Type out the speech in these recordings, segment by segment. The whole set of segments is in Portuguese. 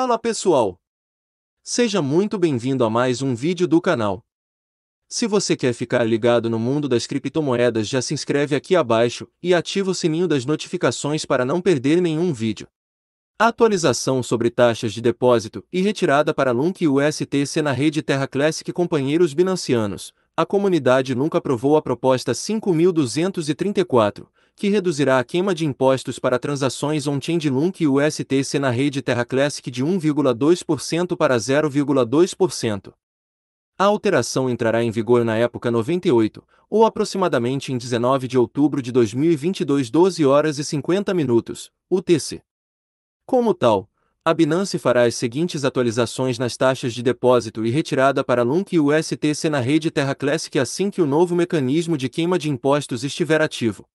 Fala pessoal! Seja muito bem-vindo a mais um vídeo do canal. Se você quer ficar ligado no mundo das criptomoedas já se inscreve aqui abaixo e ativa o sininho das notificações para não perder nenhum vídeo. atualização sobre taxas de depósito e retirada para LUNC e USTC na rede Terra Classic companheiros binancianos, a comunidade nunca aprovou a proposta 5.234, que reduzirá a queima de impostos para transações on-chain de LUNC e USTC na rede Terra Classic de 1,2% para 0,2%. A alteração entrará em vigor na época 98, ou aproximadamente em 19 de outubro de 2022, 12 horas e 50 minutos, UTC. Como tal, a Binance fará as seguintes atualizações nas taxas de depósito e retirada para LUNC e USTC na rede Terra Classic assim que o novo mecanismo de queima de impostos estiver ativo.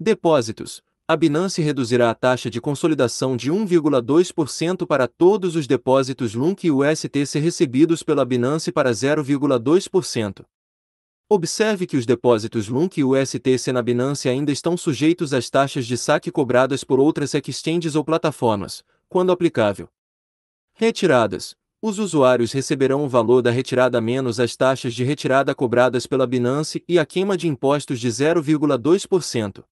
Depósitos. A Binance reduzirá a taxa de consolidação de 1,2% para todos os depósitos LUNC e USTC recebidos pela Binance para 0,2%. Observe que os depósitos LUNC e USTC na Binance ainda estão sujeitos às taxas de saque cobradas por outras exchanges ou plataformas, quando aplicável. Retiradas. Os usuários receberão o valor da retirada menos as taxas de retirada cobradas pela Binance e a queima de impostos de 0,2%.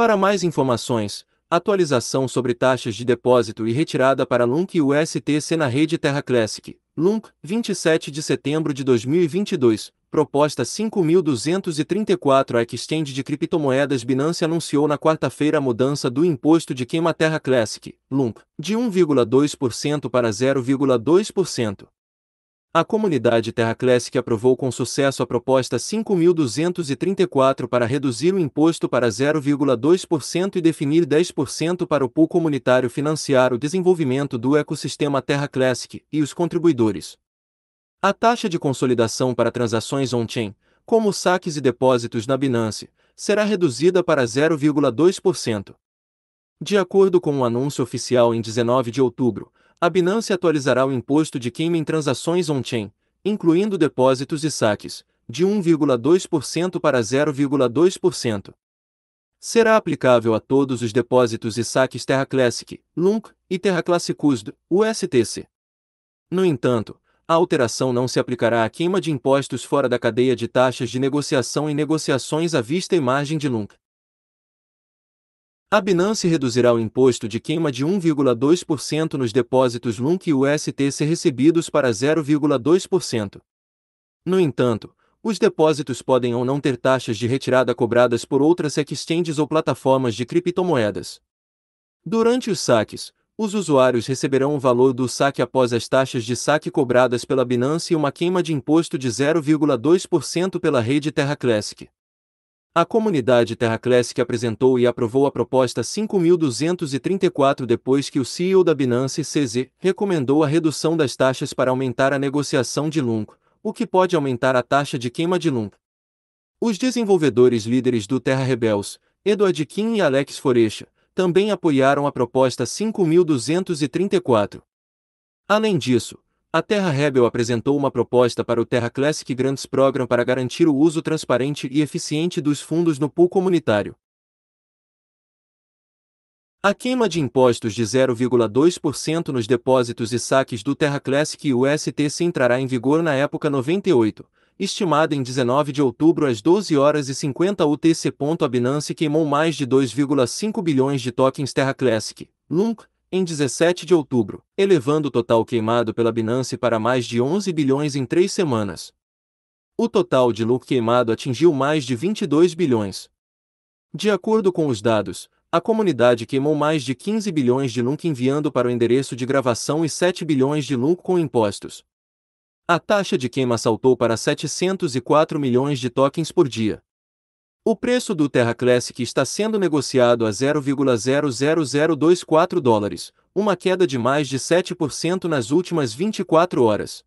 Para mais informações, atualização sobre taxas de depósito e retirada para LUNC e USTC na rede Terra Classic. LUNC, 27 de setembro de 2022, proposta 5.234 a exchange de criptomoedas Binance anunciou na quarta-feira a mudança do imposto de queima-terra Classic, LUMP, de 1,2% para 0,2%. A comunidade Terra Classic aprovou com sucesso a proposta 5.234 para reduzir o imposto para 0,2% e definir 10% para o pool comunitário financiar o desenvolvimento do ecossistema Terra Classic e os contribuidores. A taxa de consolidação para transações on-chain, como saques e depósitos na Binance, será reduzida para 0,2%. De acordo com o um anúncio oficial em 19 de outubro, a Binance atualizará o imposto de queima em transações on-chain, incluindo depósitos e saques, de 1,2% para 0,2%. Será aplicável a todos os depósitos e saques Terra Classic, LUNC e Terra Classic USD, USTC. No entanto, a alteração não se aplicará à queima de impostos fora da cadeia de taxas de negociação e negociações à vista e margem de LUNC. A Binance reduzirá o imposto de queima de 1,2% nos depósitos LUNC e USTC recebidos para 0,2%. No entanto, os depósitos podem ou não ter taxas de retirada cobradas por outras exchanges ou plataformas de criptomoedas. Durante os saques, os usuários receberão o valor do saque após as taxas de saque cobradas pela Binance e uma queima de imposto de 0,2% pela rede Terra Classic. A comunidade Terra Classic apresentou e aprovou a proposta 5.234 depois que o CEO da Binance CZ recomendou a redução das taxas para aumentar a negociação de LUNC, o que pode aumentar a taxa de queima de LUNC. Os desenvolvedores líderes do Terra Rebels, Edward Kim e Alex Forecha, também apoiaram a proposta 5.234. Além disso, a Terra Rebel apresentou uma proposta para o Terra Classic Grants Program para garantir o uso transparente e eficiente dos fundos no pool comunitário. A queima de impostos de 0,2% nos depósitos e saques do Terra Classic e USTC entrará em vigor na época 98, estimada em 19 de outubro às 12 horas e 50 UTC. A Binance queimou mais de 2,5 bilhões de tokens Terra Classic, LUNC, em 17 de outubro, elevando o total queimado pela Binance para mais de 11 bilhões em três semanas. O total de lucro queimado atingiu mais de 22 bilhões. De acordo com os dados, a comunidade queimou mais de 15 bilhões de LUNC enviando para o endereço de gravação e 7 bilhões de LUNC com impostos. A taxa de queima saltou para 704 milhões de tokens por dia. O preço do Terra Classic está sendo negociado a 0,00024 dólares, uma queda de mais de 7% nas últimas 24 horas.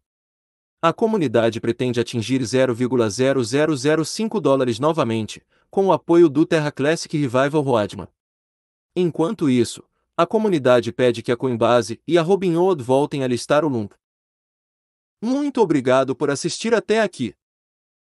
A comunidade pretende atingir 0,0005 dólares novamente, com o apoio do Terra Classic Revival Roadman. Enquanto isso, a comunidade pede que a Coinbase e a Robinhood voltem a listar o LUMP. Muito obrigado por assistir até aqui.